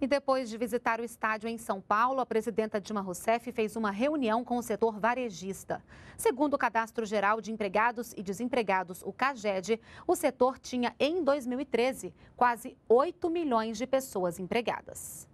E depois de visitar o estádio em São Paulo, a presidenta Dilma Rousseff fez uma reunião com o setor varejista. Segundo o Cadastro Geral de Empregados e Desempregados, o CAGED, o setor tinha, em 2013, quase 8 milhões de pessoas empregadas.